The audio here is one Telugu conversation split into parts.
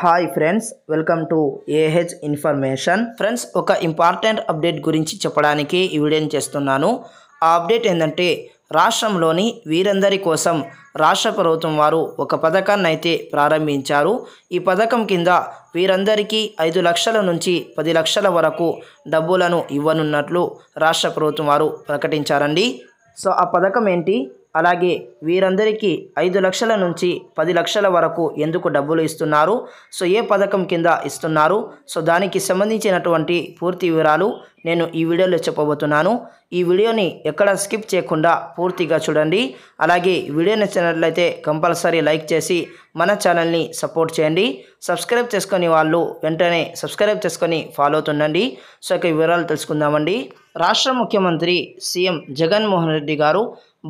hi friends welcome to AH information friends ఒక ఇంపార్టెంట్ అప్డేట్ గురించి చెప్పడానికి ఈ వీడియోని చేస్తున్నాను ఆ అప్డేట్ ఏంటంటే రాష్ట్రంలోని వీరందరి కోసం రాష్ట్ర ప్రభుత్వం వారు ఒక పథకాన్ని అయితే ప్రారంభించారు ఈ పథకం కింద వీరందరికీ ఐదు లక్షల నుంచి పది లక్షల వరకు డబ్బులను ఇవ్వనున్నట్లు రాష్ట్ర ప్రభుత్వం వారు ప్రకటించారండి సో ఆ పథకం ఏంటి అలాగే వీరందరికీ ఐదు లక్షల నుంచి పది లక్షల వరకు ఎందుకు డబ్బులు ఇస్తున్నారు సో ఏ పథకం కింద ఇస్తున్నారు సో దానికి సంబంధించినటువంటి పూర్తి వివరాలు నేను ఈ వీడియోలో చెప్పబోతున్నాను ఈ వీడియోని ఎక్కడ స్కిప్ చేయకుండా పూర్తిగా చూడండి అలాగే వీడియో నచ్చినట్లయితే కంపల్సరీ లైక్ చేసి మన ఛానల్ని సపోర్ట్ చేయండి సబ్స్క్రైబ్ చేసుకుని వాళ్ళు వెంటనే సబ్స్క్రైబ్ చేసుకొని ఫాలో అవుతుండండి సో ఇక వివరాలు తెలుసుకుందామండి రాష్ట్ర ముఖ్యమంత్రి సీఎం జగన్మోహన్ రెడ్డి గారు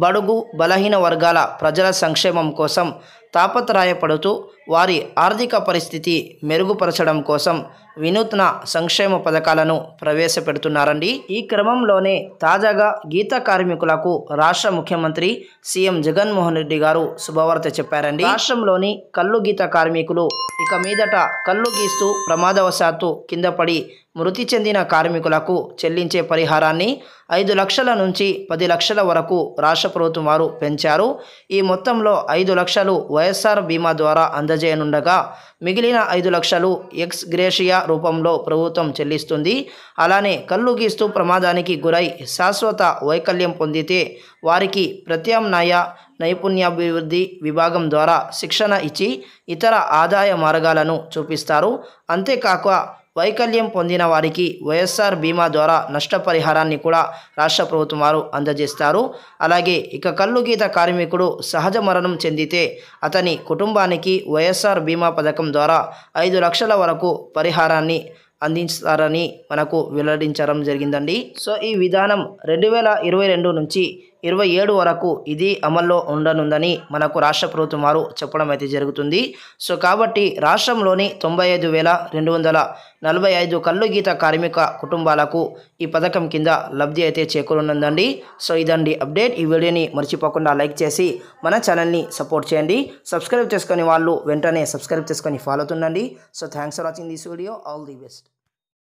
బడుగు బలహీన వర్గాల ప్రజల సంక్షేమం కోసం తాపత్రాయపడుతూ వారి ఆర్థిక పరిస్థితి మెరుగుపరచడం కోసం వినూత్న సంక్షేమ పథకాలను ప్రవేశపెడుతున్నారండి ఈ క్రమంలోనే తాజాగా గీత కార్మికులకు రాష్ట్ర ముఖ్యమంత్రి సీఎం జగన్మోహన్ రెడ్డి గారు శుభవార్త చెప్పారండి రాష్ట్రంలోని కళ్ళు గీత కార్మికులు ఇక మీదట కళ్ళు గీస్తూ ప్రమాదవశాత్తు కింద పడి మృతి చెందిన కార్మికులకు చెల్లించే పరిహారాన్ని ఐదు లక్షల నుంచి పది లక్షల వరకు రాష్ట్ర ప్రభుత్వం వారు పెంచారు ఈ మొత్తంలో ఐదు లక్షలు వైఎస్ఆర్ బీమా ద్వారా అందజేయనుండగా మిగిలిన ఐదు లక్షలు ఎక్స్ గ్రేషియా రూపంలో ప్రభుత్వం చెల్లిస్తుంది అలానే కళ్ళు గీస్తూ ప్రమాదానికి గురై శాశ్వత వైకల్యం పొందితే వారికి ప్రత్యామ్నాయ నైపుణ్యాభివృద్ధి విభాగం ద్వారా శిక్షణ ఇచ్చి ఇతర ఆదాయ మార్గాలను చూపిస్తారు అంతేకాక వైకల్యం పొందిన వారికి వైఎస్ఆర్ బీమా ద్వారా నష్టపరిహారాన్ని కూడా రాష్ట్ర ప్రభుత్వం వారు అందజేస్తారు అలాగే ఇక కళ్ళు గీత కార్మికుడు సహజ మరణం చెందితే అతని కుటుంబానికి వైఎస్ఆర్ బీమా పథకం ద్వారా ఐదు లక్షల వరకు పరిహారాన్ని అందిస్తారని మనకు వెల్లడించడం జరిగిందండి సో ఈ విధానం రెండు వేల ఇరవై రెండు నుంచి ఇరవై ఏడు వరకు ఇది అమల్లో ఉండనుందని మనకు రాష్ట్ర ప్రభుత్వం వారు చెప్పడం అయితే జరుగుతుంది సో కాబట్టి రాష్ట్రంలోని తొంభై ఐదు వేల రెండు వందల నలభై ఐదు కళ్ళు గీత కార్మిక కుటుంబాలకు ఈ పథకం కింద లబ్ధి అయితే చేకూరునుందండి సో ఇదండి అప్డేట్ ఈ వీడియోని మర్చిపోకుండా లైక్ చేసి మన ఛానల్ని సపోర్ట్ చేయండి సబ్స్క్రైబ్ చేసుకుని వాళ్ళు వెంటనే సబ్స్క్రైబ్ చేసుకొని ఫాలో అవుతుండండి so thanks for watching this video all the best